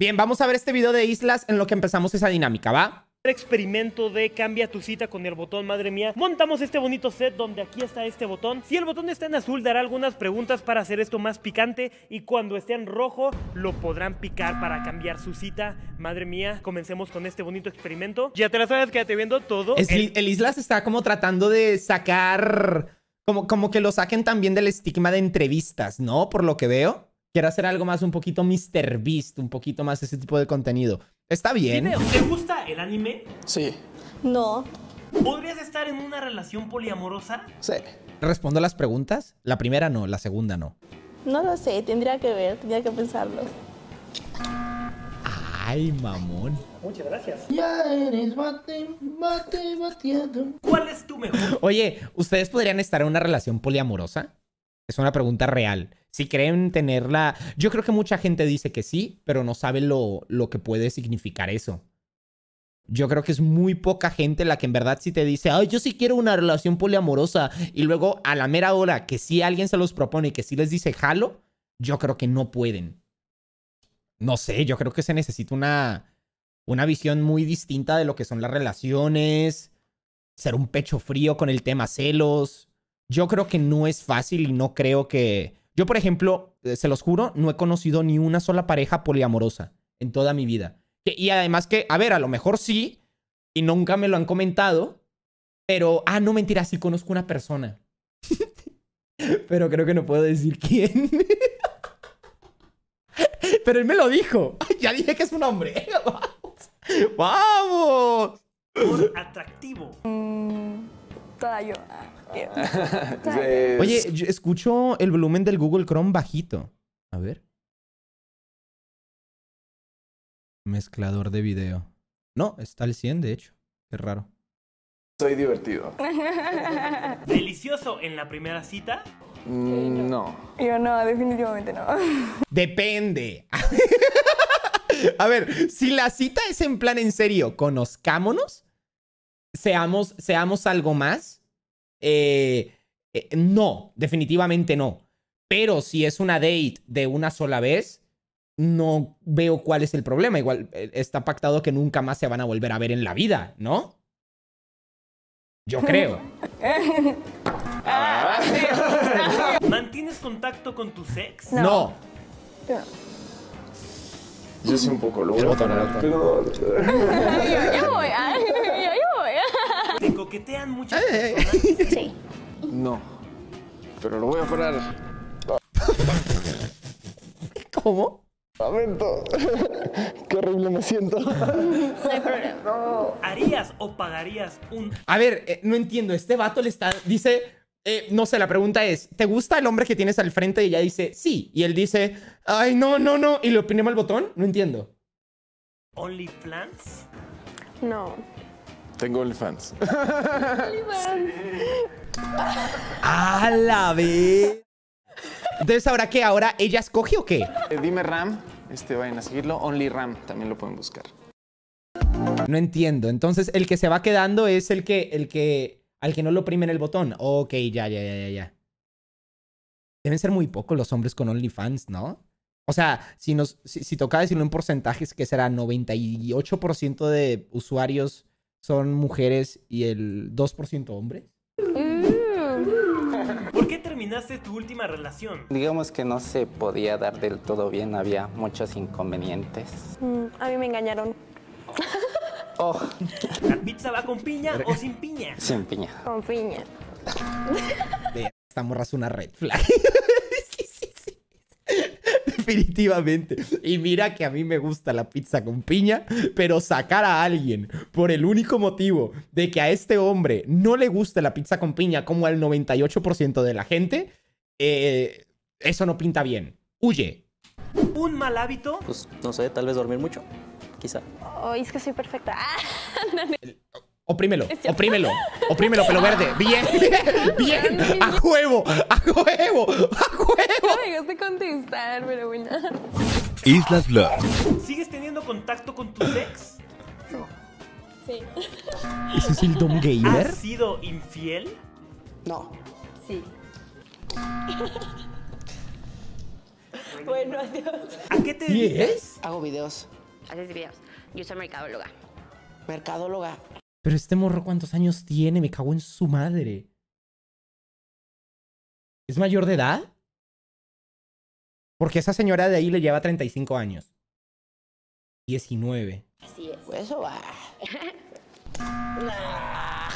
Bien, vamos a ver este video de islas en lo que empezamos esa dinámica, ¿va? experimento de cambia tu cita con el botón, madre mía. Montamos este bonito set donde aquí está este botón. Si el botón está en azul, dará algunas preguntas para hacer esto más picante. Y cuando esté en rojo, lo podrán picar para cambiar su cita. Madre mía, comencemos con este bonito experimento. Ya te la sabes, quédate viendo todo. el... Islas está como tratando de sacar... Como, como que lo saquen también del estigma de entrevistas, ¿no? Por lo que veo quiero hacer algo más, un poquito Mr. Beast, un poquito más ese tipo de contenido. Está bien. ¿Te gusta el anime? Sí. No. ¿Podrías estar en una relación poliamorosa? Sí. Respondo a las preguntas. La primera no, la segunda no. No lo sé, tendría que ver, tendría que pensarlo. Ay, mamón. Muchas gracias. Ya eres bate, bate, ¿Cuál es tu mejor? Oye, ¿ustedes podrían estar en una relación poliamorosa? Es una pregunta real. Si creen tenerla... Yo creo que mucha gente dice que sí, pero no sabe lo, lo que puede significar eso. Yo creo que es muy poca gente la que en verdad sí te dice, ay, yo sí quiero una relación poliamorosa. Y luego a la mera hora que sí alguien se los propone y que sí les dice jalo, yo creo que no pueden. No sé, yo creo que se necesita una, una visión muy distinta de lo que son las relaciones, ser un pecho frío con el tema celos, yo creo que no es fácil y no creo que... Yo, por ejemplo, eh, se los juro, no he conocido ni una sola pareja poliamorosa en toda mi vida. Y además que, a ver, a lo mejor sí, y nunca me lo han comentado, pero, ah, no mentira, sí conozco una persona. pero creo que no puedo decir quién. pero él me lo dijo. ya dije que es un hombre. ¡Vamos! ¡Vamos! atractivo. Todavía mm, toda yo. Ah, Oye, escucho el volumen del Google Chrome bajito. A ver. Mezclador de video. No, está al 100, de hecho. Qué raro. Soy divertido. ¿Delicioso en la primera cita? Mm, no. Yo no, definitivamente no. Depende. A ver, si la cita es en plan en serio, conozcámonos, seamos, seamos algo más eh, eh, no, definitivamente no. Pero si es una date de una sola vez, no veo cuál es el problema. Igual eh, está pactado que nunca más se van a volver a ver en la vida, ¿no? Yo creo. Ah, ¿Mantienes contacto con tu sex? No. Yo soy un poco loco. Yo, yo te coquetean muchas Sí. No. Pero lo voy a parar. ¿Cómo? Lamento. Qué horrible me siento. No. ¿Harías o pagarías un.? A ver, eh, no entiendo. Este vato le está. Dice. Eh, no sé, la pregunta es: ¿te gusta el hombre que tienes al frente? Y ella dice sí. Y él dice: Ay, no, no, no. Y le opinemos el botón. No entiendo. Only plants. No. Tengo OnlyFans. ¡A la vez! Entonces, ¿ahora qué? ¿Ahora ella escoge o qué? Eh, dime Ram, este, vayan a seguirlo. Only Ram también lo pueden buscar. No entiendo. Entonces, el que se va quedando es el que, el que, al que no lo oprimen el botón. Ok, ya, ya, ya, ya, ya. Deben ser muy pocos los hombres con OnlyFans, ¿no? O sea, si, nos, si, si toca decirlo en porcentajes, que será 98% de usuarios son mujeres y el 2% hombres. Mm. ¿Por qué terminaste tu última relación? Digamos que no se podía dar del todo bien, había muchos inconvenientes. Mm, a mí me engañaron. Oh. ¿La pizza va con piña o sin piña? Sin piña. Con piña. Esta morra es una red flag. Definitivamente. Y mira que a mí me gusta la pizza con piña, pero sacar a alguien por el único motivo de que a este hombre no le gusta la pizza con piña como al 98% de la gente, eh, eso no pinta bien. Huye. ¿Un mal hábito? Pues no sé, tal vez dormir mucho, quizá. es que soy perfecta. Oprímelo, oprímelo, oprímelo, pelo verde. Bien, bien, a huevo, a huevo, a huevo. Me dejaste contestar, pero bueno. Islas Love. ¿Sigues teniendo contacto con tu ex? No. Sí. ¿Ese es el Dom Gamer? ¿Has sido infiel? No. Sí. bueno, adiós. ¿A qué te dedicas? Hago videos. Haces videos. Yo soy mercadóloga. Mercadóloga. Pero este morro, ¿cuántos años tiene? Me cago en su madre. ¿Es mayor de edad? Porque esa señora de ahí le lleva 35 años. 19. Así es, pues eso va.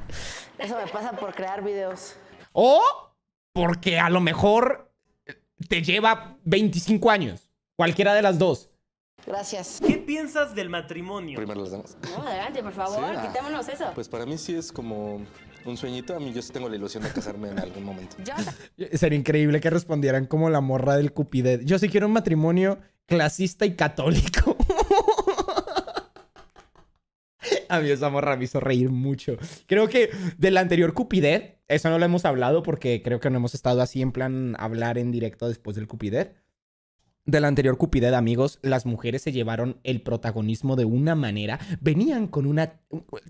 Eso me pasa por crear videos. O porque a lo mejor te lleva 25 años. Cualquiera de las dos. Gracias. ¿Qué piensas del matrimonio? Primero las damas. No, adelante, por favor, quitémonos eso. Pues para mí sí es como un sueñito. A mí yo sí tengo la ilusión de casarme en algún momento. Sería increíble que respondieran como la morra del cupidez. Yo sí quiero un matrimonio clasista y católico. A mí esa morra me hizo reír mucho. Creo que del anterior Cupidez, eso no lo hemos hablado porque creo que no hemos estado así en plan hablar en directo después del Cupidez de la anterior cupidez, amigos, las mujeres se llevaron el protagonismo de una manera, venían con una,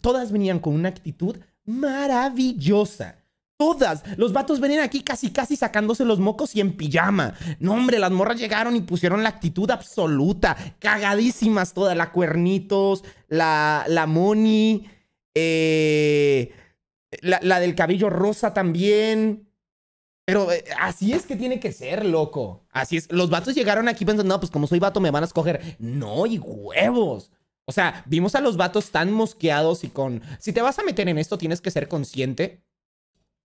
todas venían con una actitud maravillosa. Todas. Los vatos venían aquí casi casi sacándose los mocos y en pijama. No, hombre, las morras llegaron y pusieron la actitud absoluta. Cagadísimas todas. La cuernitos, la, la moni, eh, la, la del cabello rosa también. Pero eh, así es que tiene que ser, loco. Así es. Los vatos llegaron aquí pensando, no, pues como soy vato me van a escoger. No, y huevos. O sea, vimos a los vatos tan mosqueados y con... Si te vas a meter en esto, tienes que ser consciente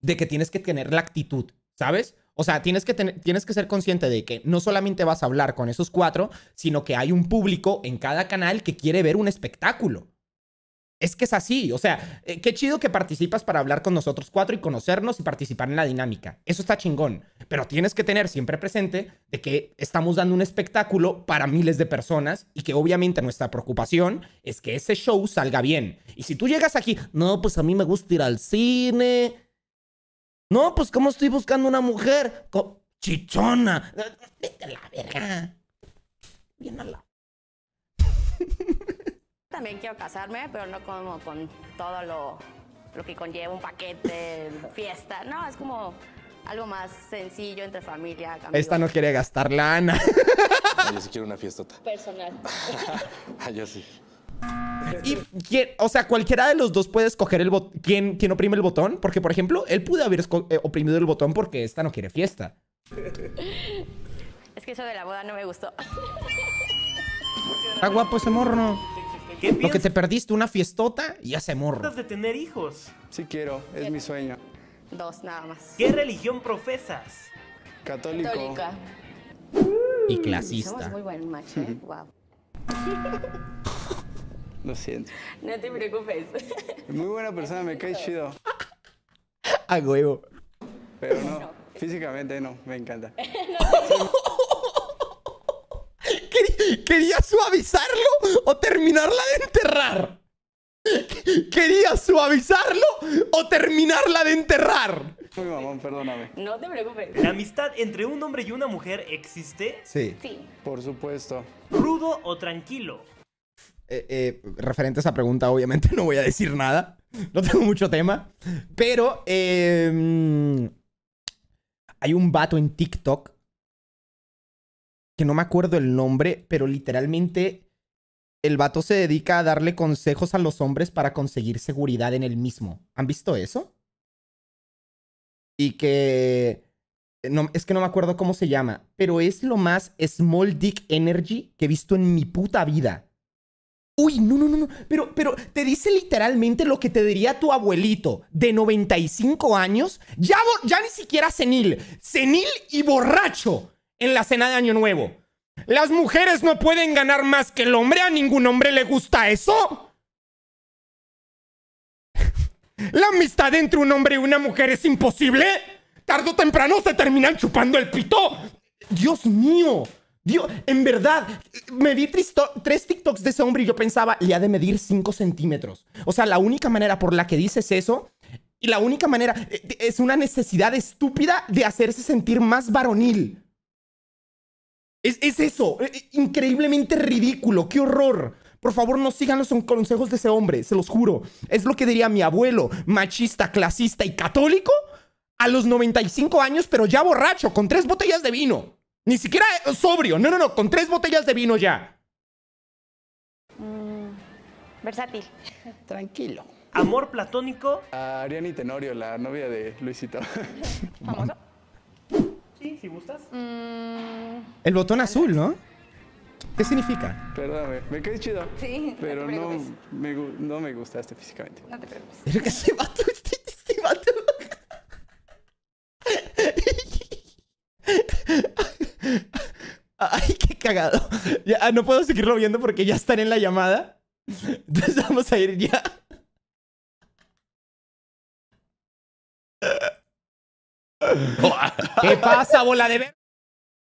de que tienes que tener la actitud, ¿sabes? O sea, tienes que, tienes que ser consciente de que no solamente vas a hablar con esos cuatro, sino que hay un público en cada canal que quiere ver un espectáculo. Es que es así, o sea, eh, qué chido que participas para hablar con nosotros cuatro y conocernos y participar en la dinámica. Eso está chingón, pero tienes que tener siempre presente de que estamos dando un espectáculo para miles de personas y que obviamente nuestra preocupación es que ese show salga bien. Y si tú llegas aquí, no, pues a mí me gusta ir al cine. No, pues cómo estoy buscando una mujer chichona. Vete la verga. Bien También quiero casarme, pero no como con todo lo, que conlleva un paquete, fiesta. No, es como algo más sencillo entre familia. Esta no quiere gastar lana. yo sí quiero una fiestota. Personal. yo sí. Y, o sea, cualquiera de los dos puede escoger el botón. ¿Quién, oprime el botón? Porque, por ejemplo, él pudo haber eh, oprimido el botón porque esta no quiere fiesta. Es que eso de la boda no me gustó. Está guapo ese morro. Lo que te perdiste, una fiestota y hace morro. de tener hijos? Sí quiero, es mi sueño. Dos nada más. ¿Qué religión profesas? Católico. Católica. Y mm, clasista. Somos muy buen macho, wow. ¿eh? Lo siento. No te preocupes. Muy buena persona, me cae chido. A huevo. Pero no, físicamente no, me encanta. no. ¿Quería suavizarlo o terminarla de enterrar? ¿Quería suavizarlo o terminarla de enterrar? Soy mamón, perdóname. No te preocupes. ¿La amistad entre un hombre y una mujer existe? Sí. Sí. Por supuesto. ¿Rudo o tranquilo? Eh, eh, referente a esa pregunta, obviamente no voy a decir nada. No tengo mucho tema. Pero em, hay un vato en TikTok que no me acuerdo el nombre, pero literalmente el vato se dedica a darle consejos a los hombres para conseguir seguridad en el mismo. ¿Han visto eso? Y que... Eh, no, es que no me acuerdo cómo se llama, pero es lo más small dick energy que he visto en mi puta vida. Uy, no, no, no, no, pero, pero te dice literalmente lo que te diría tu abuelito de 95 años, ya, ya ni siquiera senil, senil y borracho en la cena de Año Nuevo. Las mujeres no pueden ganar más que el hombre. A ningún hombre le gusta eso. La amistad entre un hombre y una mujer es imposible. Tardo o temprano se terminan chupando el pito. Dios mío. Dios, en verdad, me vi tres TikToks de ese hombre y yo pensaba, le ha de medir cinco centímetros. O sea, la única manera por la que dices eso y la única manera eh, es una necesidad estúpida de hacerse sentir más varonil. Es, es eso, e, e, increíblemente ridículo, qué horror. Por favor, no sigan los consejos de ese hombre, se los juro. Es lo que diría mi abuelo, machista, clasista y católico, a los 95 años, pero ya borracho, con tres botellas de vino. Ni siquiera eh, sobrio, no, no, no, con tres botellas de vino ya. Mm, versátil. Tranquilo. Amor platónico. A ah, Ariani Tenorio, la novia de Luisito. ¿Famoso? gustas. Mm. El botón azul, ¿no? ¿Qué significa? Perdóname, me quedé chido. Sí, pero no, no, me, no me gustaste físicamente. No te preocupes. Pero que se este, este Ay, qué cagado. Ya, ah, no puedo seguirlo viendo porque ya están en la llamada. Entonces vamos a ir ya. ¿Qué pasa, bola de